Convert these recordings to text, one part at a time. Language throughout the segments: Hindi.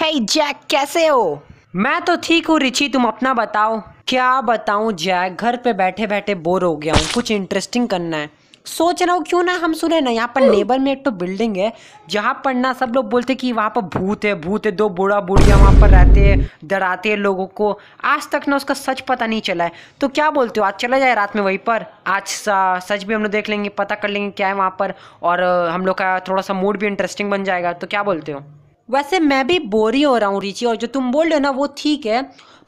हे hey जैक कैसे हो मैं तो ठीक हूँ रिची तुम अपना बताओ क्या बताऊ जैक घर पे बैठे बैठे बोर हो गया हूँ कुछ इंटरेस्टिंग करना है सोच रहा हूँ क्यों ना हम सुने ना यहाँ पर नेबर hmm. में एक तो बिल्डिंग है जहाँ पर ना सब लोग बोलते कि वहाँ पर भूत है भूत है दो बूढ़ा बूढ़िया वहाँ पर रहते हैं डराते हैं लोगों को आज तक ना उसका सच पता नहीं चला है तो क्या बोलते हो आज चला जाए रात में वहीं पर आज सच भी हम लोग देख लेंगे पता कर लेंगे क्या है वहाँ पर और हम लोग का थोड़ा सा मूड भी इंटरेस्टिंग बन जाएगा तो क्या बोलते हो वैसे मैं भी बोर ही हो रहा हूँ रिची और जो तुम बोल रहे हो ना वो ठीक है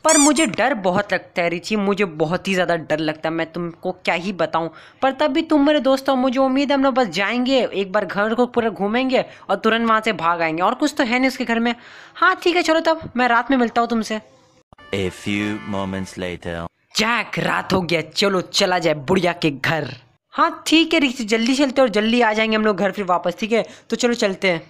पर मुझे डर बहुत लगता है रिची मुझे बहुत ही ज़्यादा डर लगता है मैं तुमको क्या ही बताऊँ पर तब भी तुम मेरे दोस्त हो मुझे उम्मीद है हम लोग बस जाएंगे एक बार घर को पूरा घूमेंगे और तुरंत वहाँ से भाग आएंगे और कुछ तो है नहीं उसके घर में हाँ ठीक है चलो तब मैं रात में मिलता हूँ तुमसे A few moments later. Jack, रात हो गया चलो चला जाए बुढ़िया के घर हाँ ठीक है रिची जल्दी चलते और जल्दी आ जाएंगे हम लोग घर फिर वापस ठीक है तो चलो चलते हैं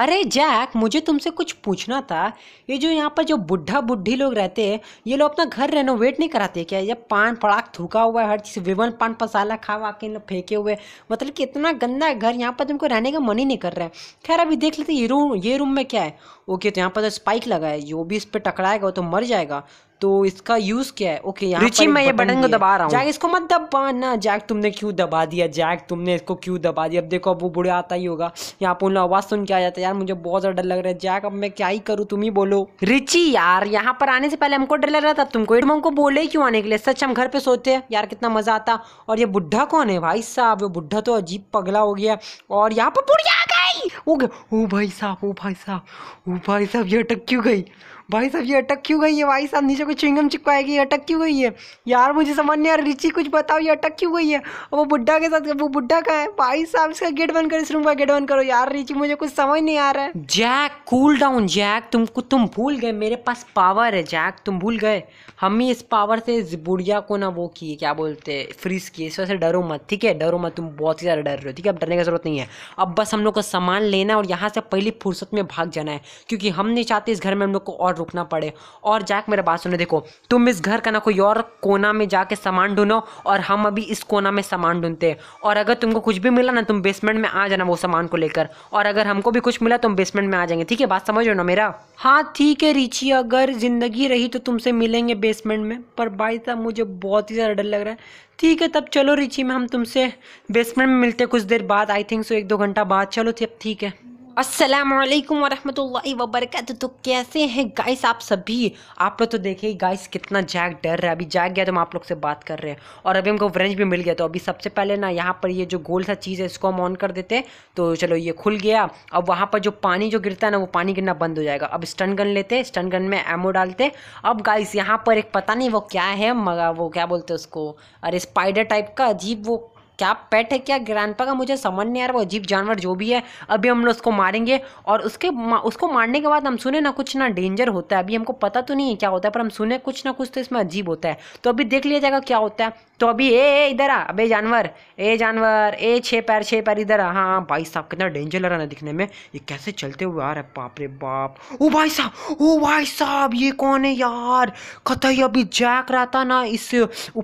अरे जैक मुझे तुमसे कुछ पूछना था ये जो यहाँ पर जो बुढ़ा बुढ़ी लोग रहते हैं ये लोग अपना घर रेनोवेट नहीं कराते क्या ये पान पड़ाक थूका हुआ है हर चीज़ विवन पान पसाला खा वा के फेंके हुए मतलब कि इतना गंदा घर यहाँ पर तुमको रहने का मन ही नहीं कर रहा है खैर अभी देख लेते ये रूम ये रूम में क्या है ओके तो यहाँ पर तो स्पाइक लगा है जो भी इस पर टकराएगा वो तो मर जाएगा तो इसका यूज क्या है ओके यहाँ रुचि मैं ये बटन को दबा रहा हूँ जैक इसको मत दबाना जैक तुमने क्यों दबा दिया जैक तुमने इसको क्यों दबा दिया अब देखो अब वो बुढ़े आता ही होगा यहाँ पर आवाज सुन के आ जाता है यार मुझे बहुत ज्यादा डर लग रहा है जैक अब मैं क्या ही करूँ तुम ही बोलो रिची यार यहाँ पर आने से पहले हमको डर लग रहा था तुमको एडम हमको बोले क्यों आने के लिए सच हम घर पे सोते हैं यार कितना मजा आता और ये बुढ़ा कौन है भाई साहब वो बुढ़ा तो अजीब पगला हो गया और यहाँ पर बुढ़िया गई ओ भाई साहब ओ भाई साहब ओ भाई साहब ये अटक क्यों गई भाई साहब ये अटक क्यों गई है भाई साहब नीचे कोई चिंगम चिपकाएगी अटक क्यों गई है यार मुझे समझ नहीं आ रहा रिची कुछ बताओ ये अटक क्यों गई है वो बुढ़ा के साथ वो बुढ़ा का है भाई साहब इसका गेट बंद करो इस रूम का गेट बंद करो यार रिची मुझे कुछ समझ नहीं आ रहा है जैक कूल डाउन जैक तुमको तुम भूल गए मेरे पास पावर है जैक तुम भूल गए हम ही इस पावर से इस बुढ़िया को ना वो किए क्या बोलते हैं फ्रीज किए इस वजह से डरो मत ठीक है डरो मत तुम बहुत ही ज़्यादा डर रहे हो ठीक है अब डरने की जरूरत नहीं है अब बस हम लोग को सामान लेना और यहाँ से पहली फुर्सत में भाग जाना है क्योंकि हम नहीं चाहते इस घर में हम लोग को और और रुकना पड़े और जाक मेरा बात सुनो देखो तुम इस घर का ना कोई और कोना में जाके सामान ढूंढो और हम अभी इस कोना में सामान ढूंढते हैं और अगर तुमको कुछ भी मिला ना तुम बेसमेंट में आ जाना वो सामान को लेकर और अगर हमको भी कुछ मिला तुम बेसमेंट में आ जाएंगे ठीक है बात समझो ना मेरा हाँ ठीक है रिची अगर ज़िंदगी रही तो तुमसे मिलेंगे बेसमेंट में पर भाई साहब मुझे बहुत ही ज़्यादा डर लग रहा है ठीक है तब चलो रिची मैं हम तुमसे बेसमेंट में मिलते कुछ देर बाद आई थिंक सो एक दो घंटा बाद चलो ठीक है असलम वरहमल वबरक तो कैसे हैं गाइस आप सभी आप लोग तो देखे गाइस कितना जैक डर रहा है अभी जैक गया तो हम आप लोग से बात कर रहे हैं और अभी हमको व्रेंच भी मिल गया तो अभी सबसे पहले ना यहाँ पर ये जो गोल सा चीज़ है इसको हम ऑन कर देते हैं तो चलो ये खुल गया अब वहाँ पर जो पानी जो गिरता है ना वो पानी गिरना बंद हो जाएगा अब स्टन गन लेते स्टन गन में एमो डालते अब गाइस यहाँ पर एक पता नहीं वो क्या है मगा वो क्या बोलते हैं उसको अरे स्पाइडर टाइप का अजीब वो क्या पेट है क्या ग्रैंडपा का मुझे समझ नहीं आ रहा वो अजीब जानवर जो भी है अभी हम लोग उसको मारेंगे और उसके उसको मारने के बाद हम सुने ना कुछ ना डेंजर होता है अभी हमको पता तो नहीं है क्या होता है पर हम सुने कुछ ना कुछ तो इसमें अजीब होता है तो अभी देख लिया जाएगा क्या होता है तो अभी ए ए इधर आ अबे जानवर ए जानवर ए छः पैर छः पैर इधर आ हाँ, हाँ भाई साहब कितना डेंजर लग रहा ना दिखने में ये कैसे चलते हुए आ रहा बाप रे बाप ओ भाई साहब ओ भाई साहब ये कौन है यार कतई अभी जैक रहा था ना इस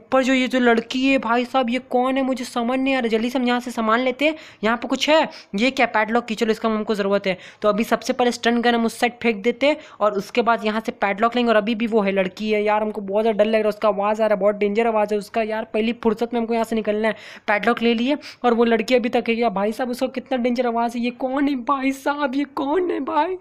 ऊपर जो ये जो लड़की है भाई साहब ये कौन है मुझे समझ समझ नहीं आ रहा जल्दी से हम यहाँ से सामान लेते हैं यहाँ पर कुछ है ये क्या पैडलॉक की चलो इसका हमको ज़रूरत है तो अभी सबसे पहले स्टन गन हम उस साइड फेंक देते हैं और उसके बाद यहाँ से पैडलॉक लेंगे और अभी भी वो है लड़की है यार हमको बहुत ज़्यादा डर लग रहा है उसका आवाज़ आ रहा है बहुत डेंजर आवाज़ है उसका यार पहली फुर्सत में हमको यहाँ से निकलना है पैडलॉक ले लिए और वो लड़की अभी तक है यार भाई साहब उसका कितना डेंजर आवाज़ है ये कौन है भाई साहब ये कौन है भाई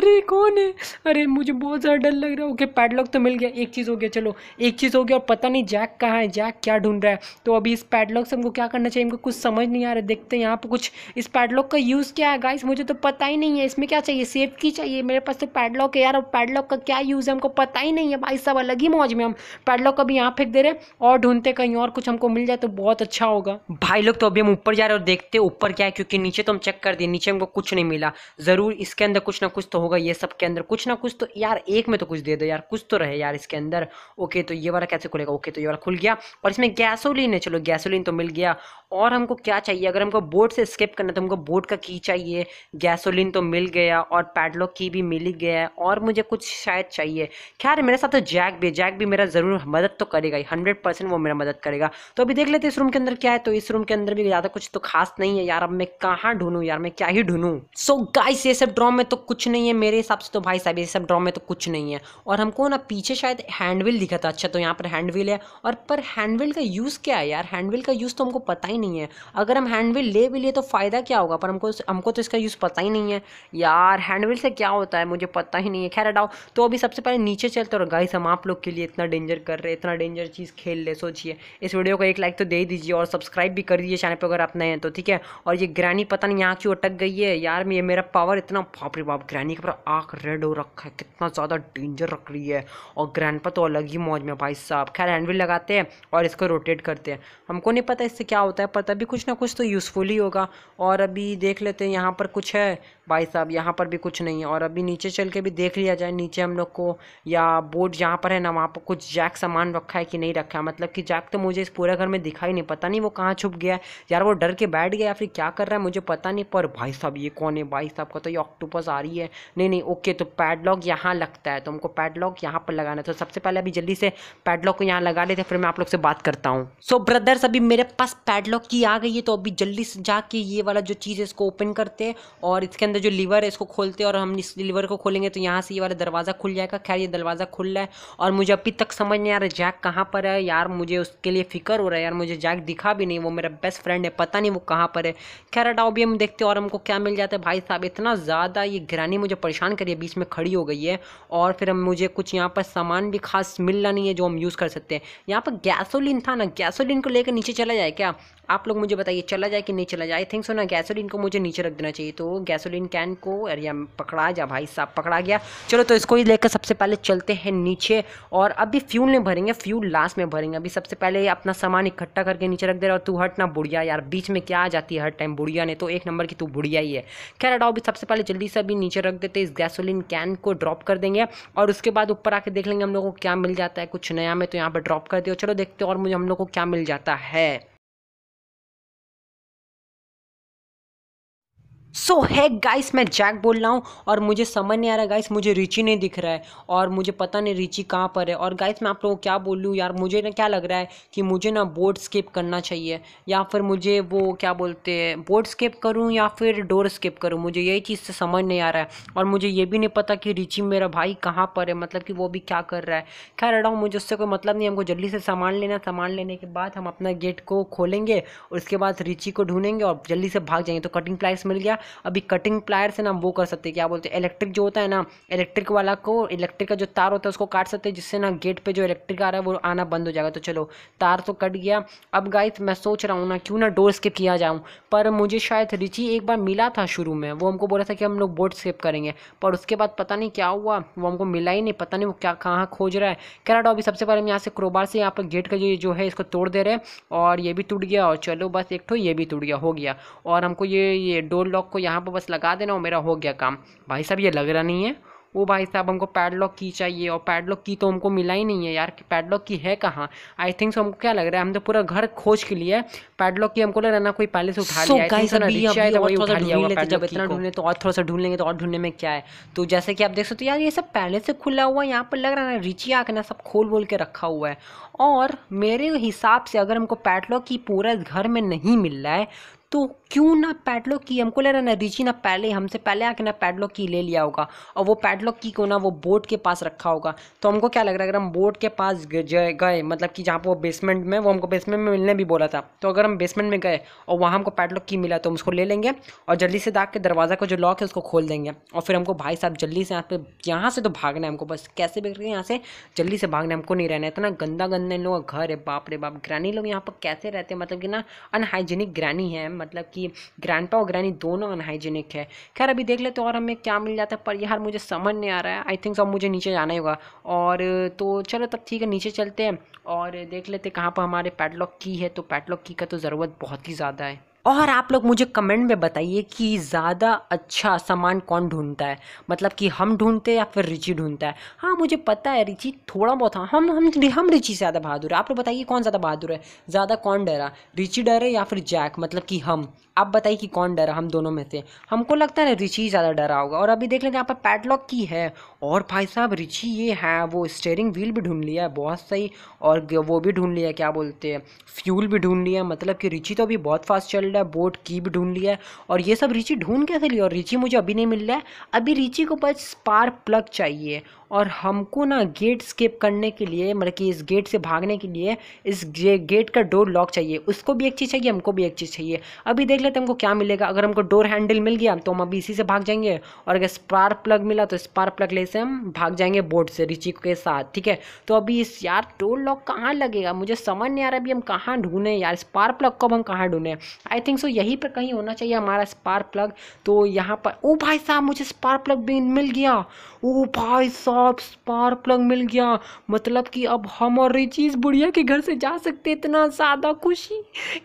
अरे कौन है अरे मुझे बहुत ज़्यादा डर लग रहा है ओके पैडलॉक तो मिल गया एक चीज़ हो गया चलो एक चीज़ हो गया और पता नहीं जैक कहाँ है जैक क्या ढूंढ रहा है तो अभी इस पैडलॉक से हमको क्या करना चाहिए इनको कुछ समझ नहीं आ रहा देखते हैं यहाँ पर कुछ इस पैडलॉक का यूज़ क्या है गाइस मुझे तो पता ही नहीं है इसमें क्या चाहिए सेफ की चाहिए मेरे पास तो पैडलॉक है यार और पैडलॉक का क्या यूज़ है हमको पता ही नहीं है भाई सब अलग ही मौज में हम पैडलॉक अभी यहाँ फेंक दे रहे और ढूंढते कहीं और कुछ हमको मिल जाए तो बहुत अच्छा होगा भाई लोग तो अभी हम ऊपर जा रहे और देखते ऊपर क्या है क्योंकि नीचे तो हम चेक कर दिए नीचे हमको कुछ नहीं मिला ज़रूर इसके अंदर कुछ ना कुछ तो होगा ये सब के अंदर कुछ ना कुछ तो यार एक में तो कुछ दे दो यार कुछ तो रहे यार इसके अंदर ओके तो ये वाला कैसे खुलेगा ओके तो ये वाला खुल गया और इसमें गैसोलिन है चलो गैसोलिन तो मिल गया गया और हमको क्या चाहिए अगर हमको बोट से स्किप करना है तो हमको बोट का की चाहिए गैसोलिन तो मिल गया और पैडलॉक की भी मिल ही गया और मुझे कुछ शायद चाहिए खैर मेरे साथ तो जैक भी जैक भी मेरा ज़रूर मदद तो करेगा ही हंड्रेड परसेंट वो मेरा मदद करेगा तो अभी देख लेते इस रूम के अंदर क्या है तो इस रूम के अंदर भी ज़्यादा कुछ तो खास नहीं है यार अब मैं कहाँ ढूंढूँ यार मैं क्या ही ढूंढूँ सो गाइस ये सब ड्रॉ में तो कुछ नहीं है मेरे हिसाब से तो भाई साहब ये सब ड्रॉ में तो कुछ नहीं है और हमको ना पीछे शायद हैंडविल दिखा था अच्छा तो यहाँ पर हैंडविल है और पर हैंडविल का यूज़ क्या है यार हैंडविल का यूज़ तो हमको पता ही नहीं है अगर हम हैंडविल ले भी लिए तो फ़ायदा क्या होगा पर हमको हमको तो इसका यूज़ पता ही नहीं है यार हैंडविल से क्या होता है मुझे पता ही नहीं है खैर हटाओ तो अभी सबसे पहले नीचे चलते और गाइस हम आप लोग के लिए इतना डेंजर कर रहे इतना डेंजर चीज़ खेल ले सोचिए इस वीडियो को एक लाइक तो दे दीजिए और सब्सक्राइब भी कर दीजिए चैनल पर अगर आप नए हैं तो ठीक है और ये ग्रैनी पता नहीं यहाँ की अटक गई है यार ये मेरा पावर इतना बाप बाप ग्रैनी का पूरा आँख रेड हो रखा है कितना ज़्यादा डेंजर रख रही है और ग्रैंड तो अलग ही मौज में भाई साहब खैर हैंडविल लगाते हैं और इसको रोटेट करते हैं हमको नहीं पता इससे क्या होता है पता भी कुछ ना कुछ तो यूज़फुल ही होगा और अभी देख लेते हैं यहाँ पर कुछ है भाई साहब यहाँ पर भी कुछ नहीं है और अभी नीचे चल के भी देख लिया जाए नीचे हम लोग को या बोर्ड जहाँ पर है ना वहाँ पर कुछ जैक सामान रखा है कि नहीं रखा है मतलब कि जैक तो मुझे इस पूरे घर में दिखाई नहीं पता नहीं वो कहाँ छुप गया है यार वो डर के बैठ गया या फिर क्या कर रहा है मुझे पता नहीं पर भाई साहब ये कौन है भाई साहब का तो ये ऑक्टोपस आ रही है नहीं नहीं ओके तो पैडलॉक यहाँ लगता है तो हमको पैडलॉक यहाँ पर लगाना था तो सबसे पहले अभी जल्दी से पैडलॉक को यहाँ लगा लेते फिर मैं आप लोग से बात करता हूँ सो ब्रदर्स अभी मेरे पास पैडलॉक की आ गई है तो अभी जल्दी से जाके ये वाला जो चीज़ है इसको ओपन करते हैं और इसके अंदर जो लीवर है इसको खोलते हैं और हम इस लीवर को खोलेंगे तो यहाँ से ये वाला दरवाज़ा खुल जाएगा खैर ये दरवाज़ा खुल रहा है और मुझे अभी तक समझ नहीं आ रहा जैक कहाँ पर है यार मुझे उसके लिए फिक्र हो रहा है यार मुझे जैक दिखा भी नहीं वो मेरा बेस्ट फ्रेंड है पता नहीं वो कहाँ पर है खैर अटाओ भी हम देखते हैं और हमको क्या मिल जाता है भाई साहब इतना ज़्यादा ये घरानी मुझे परेशान करिए बीच में खड़ी हो गई है और फिर हम मुझे कुछ यहाँ पर सामान भी खास मिल रहा नहीं है जो हम यूज़ कर सकते हैं यहाँ पर गैसोलिन था ना गैसोलिन को लेकर नीचे चला जाए क्या आप लोग मुझे बताइए चला जाए कि नहीं चला जाए थिंक सो ना गैसोलिन को मुझे नीचे रख देना चाहिए तो गैसोलिन टिन कैन को एरिया में पकड़ा जा भाई साहब पकड़ा गया चलो तो इसको ही लेकर सबसे पहले चलते हैं नीचे और अभी फ्यूल नहीं भरेंगे फ्यूल लास्ट में भरेंगे अभी सबसे पहले अपना सामान इकट्ठा करके नीचे रख दे रहा तू हट ना बुढ़िया यार बीच में क्या आ जाती है हर टाइम बुढ़िया ने तो एक नंबर की तू बुढ़िया ही है खैर हटाओ अभी सबसे पहले जल्दी से अभी नीचे रख देते इस गैसोलिन कैन को ड्रॉप कर देंगे और उसके बाद ऊपर आके देख लेंगे हम लोग को क्या मिल जाता है कुछ नया में तो यहाँ पर ड्रॉप कर दिया चलो देखते और मुझे हम लोग को क्या मिल जाता है सो है गाइस मैं जैक बोल रहा हूँ और मुझे समझ नहीं आ रहा गाइस मुझे रिची नहीं दिख रहा है और मुझे पता नहीं रिची कहाँ पर है और गाइस मैं आप लोगों को क्या बोल लूँ यार मुझे ना क्या लग रहा है कि मुझे ना बोर्ड स्किप करना चाहिए या फिर मुझे वो क्या बोलते हैं बोर्ड स्किप करूँ या फिर डोर स्किप करूँ मुझे यही चीज़ से समझ नहीं आ रहा है और मुझे ये भी नहीं पता कि रिची मेरा भाई कहाँ पर है मतलब कि वो भी क्या कर रहा है क्या रहा हूँ मुझे उससे कोई मतलब नहीं हमको जल्दी से सामान लेना सामान लेने के बाद हम अपना गेट को खोलेंगे उसके बाद रिची को ढूंढेंगे और जल्दी से भाग जाएंगे तो कटिंग प्लाइस मिल गया अभी कटिंग प्लायर से ना वो कर सकते हैं क्या बोलते हैं इलेक्ट्रिक जो होता है ना इलेक्ट्रिक वाला को इलेक्ट्रिक का जो तार होता है उसको काट सकते हैं जिससे ना गेट पे जो इलेक्ट्रिक आ रहा है वो आना बंद हो जाएगा तो चलो तार तो कट गया अब गाइस मैं सोच रहा हूँ ना क्यों ना डोर स्किप किया जाऊँ पर मुझे शायद रिची एक बार मिला था शुरू में वो हमको बोला था कि हम लोग बोर्ड स्किप करेंगे पर उसके बाद पता नहीं क्या हुआ वो हमको मिला ही नहीं पता नहीं वो क्या कहाँ खोज रहा है कह रहा अभी सबसे पहले हम यहाँ से क्रोबार से यहाँ पर गेट का जो है इसको तोड़ दे रहे हैं और ये भी टूट गया और चलो बस एक ठो ये भी टूट गया हो गया और हमको ये ये डोर लॉक आपको यहाँ पर बस लगा देना और मेरा हो गया काम भाई साहब ये लग रहा नहीं है वो भाई साहब हमको पैडलॉक की चाहिए और पैडलॉक की तो हमको मिला ही नहीं है यार कि पैडलॉक की है कहाँ आई थिंक सो हमको क्या लग रहा है हम तो पूरा घर खोज के लिए पैडलॉक की हमको लग रहा ना कोई पहले से उठा so, लिया तो जब इतना ढूंढे तो और थोड़ा सा ढूंढ लेंगे तो और ढूंढने में क्या है तो जैसे कि आप देख सकते हो यार ये सब पहले से खुला हुआ है यहाँ पर लग रहा है ना रिची आके ना सब खोल बोल के रखा हुआ है और मेरे हिसाब से अगर हमको पैडलॉक की पूरा घर में नहीं मिल रहा है तो क्यों ना पैडलॉक की हमको ले रहा ना रिचि ना पहले हमसे पहले आके ना पैडलॉक की ले लिया होगा और वो पैडलॉक की को ना वो बोट के पास रखा होगा तो हमको क्या लग रहा है अगर हम बोट के पास गए मतलब कि जहाँ पर वो बेसमेंट में वो हमको बेसमेंट में मिलने भी बोला था तो अगर हम बेसमेंट में गए और वहाँ हमको पैडलॉक की मिला तो हम उसको ले लेंगे और जल्दी से दाग के दरवाज़ा का जो लॉक है उसको खोल देंगे और फिर हमको भाई साहब जल्दी से यहाँ पे यहाँ से तो भागना है हमको बस कैसे भी करके यहाँ से जल्दी से भागना हमको नहीं रहना है इतना गंदा गंदा इन लोगों का घर है बाप रे बाप ग्रैनी लोग यहाँ पर कैसे रहते हैं मतलब कि ना अनहाइजीनिक ग्रैनी है मतलब कि ग्रैंडपा और ग्रैनी दोनों अनहाइजीनिक है खैर अभी देख लेते तो और हमें क्या मिल जाता है पर यार मुझे समझ नहीं आ रहा है आई थिंक अब मुझे नीचे जाना ही होगा और तो चलो तब ठीक है नीचे चलते हैं और देख लेते कहाँ पर हमारे पैटलॉक की है तो पैटलॉक की का तो ज़रूरत बहुत ही ज़्यादा है और आप लोग मुझे कमेंट में बताइए कि ज़्यादा अच्छा सामान कौन ढूंढता है मतलब कि हम ढूंढते हैं या फिर रिचि ढूंढता है हाँ मुझे पता है रिचि थोड़ा बहुत हाँ हम हम हम रिचि से ज़्यादा बहादुर है आप लोग बताइए कौन ज़्यादा बहादुर है ज़्यादा कौन डरा रिचि डरे या फिर जैक मतलब कि हम आप बताइए कि कौन डरा हम दोनों में से हमको लगता है रिचि ज़्यादा डरा होगा और अभी देख लेते हैं यहाँ पर पैडलॉक की है और भाई साहब रिचि ये है वो स्टेयरिंग व्हील भी ढूंढ लिया है बहुत सही और वो भी ढूंढ लिया क्या बोलते हैं फ्यूल भी ढूंढ लिया मतलब कि रिचि तो अभी बहुत फास्ट चल मिल है बोट की भी ढूंढ लिया है और ये सब रिची ढूंढ कैसे लिया और रिची मुझे अभी नहीं मिल रहा है अभी रिची को बस स्पार प्लग चाहिए और हमको ना गेट स्केप करने के लिए मतलब कि इस गेट से भागने के लिए इस गेट का डोर लॉक चाहिए उसको भी एक चीज़ चाहिए हमको भी एक चीज़ चाहिए अभी देख लेते हमको क्या मिलेगा अगर हमको डोर हैंडल मिल गया तो हम अभी इसी से भाग जाएंगे और अगर स्पार प्लग मिला तो स्पार प्लग ले से हम भाग जाएंगे बोट से रिची के साथ ठीक है तो अभी इस यार डोर लॉक कहाँ लगेगा मुझे समझ नहीं आ रहा अभी हम कहाँ ढूंढें यार स्पार प्लग को हम कहाँ ढूंढें आई आई थिंक सो यहीं पर कहीं होना चाहिए हमारा स्पार्क प्लग तो यहाँ पर ओ भाई साहब मुझे स्पार्क प्लग भी मिल गया ओ भाई साहब स्पार्क प्लग मिल गया मतलब कि अब हम और रिचीज बुढ़िया के घर से जा सकते इतना ज़्यादा खुशी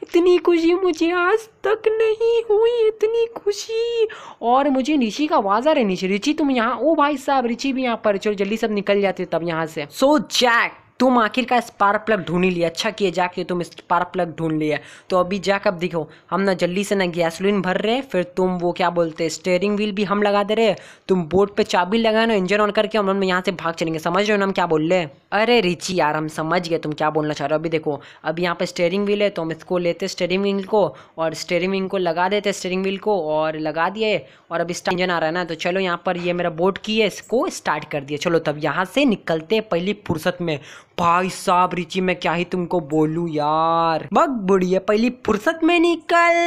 इतनी खुशी मुझे आज तक नहीं हुई इतनी खुशी और मुझे निशी का आवाज़ आ रही निशी रिची तुम यहाँ ओ भाई साहब रिची भी यहाँ पर चलो जल्दी सब निकल जाते तब यहाँ से सो so, जैक तुम आखिर का स्पार्क प्लग ढूंढ लिया अच्छा किए जाके तुम स्पार्क प्लग ढूंढ लिया तो अभी जा कब दिखो हम ना जल्दी से ना गैसोलिन भर रहे फिर तुम वो क्या बोलते हैं स्टेयरिंग व्हील भी हम लगा दे रहे तुम बोट पे चाबी लगाना इंजन ऑन करके हम यहाँ से भाग चलेंगे समझ रहे हो ना हम क्या बोल रहे अरे रिची यार हम समझ गए तुम क्या बोलना चाह रहे हो अभी देखो अभी यहाँ पर स्टेयरिंग व्हील है तो हम इसको लेते स्टेयरिंग व्हील को और स्टेयरिंग व्हील को लगा देते स्टेयरिंग व्हील को और लगा दिए और अभी इंजन आ रहा है ना तो चलो यहाँ पर ये मेरा बोट की है इसको स्टार्ट कर दिया चलो तब यहाँ से निकलते पहली फुर्सत में भाई साहब रिची मैं क्या ही तुमको बोलू यार बग बुढ़िया पहली फुर्सत में निकल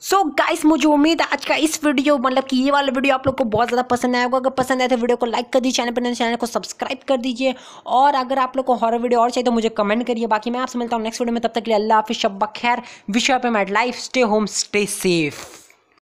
सो so गाइस मुझे उम्मीद है आज का इस वीडियो मतलब कि ये वाला वीडियो आप लोग को बहुत ज़्यादा पसंद आया होगा अगर पसंद आए तो वीडियो को लाइक कर दीजिए चैनल पर नए चैनल तो को सब्सक्राइब कर दीजिए और अगर आप लोग को हॉरर वीडियो और चाहिए तो मुझे कमेंट करिए बाकी मैं आपसे मिलता हूँ नेक्स्ट वीडियो में तब तक के लिए अल्लाह हाफि शब्बा खैर विश्व पे मैट life stay home stay safe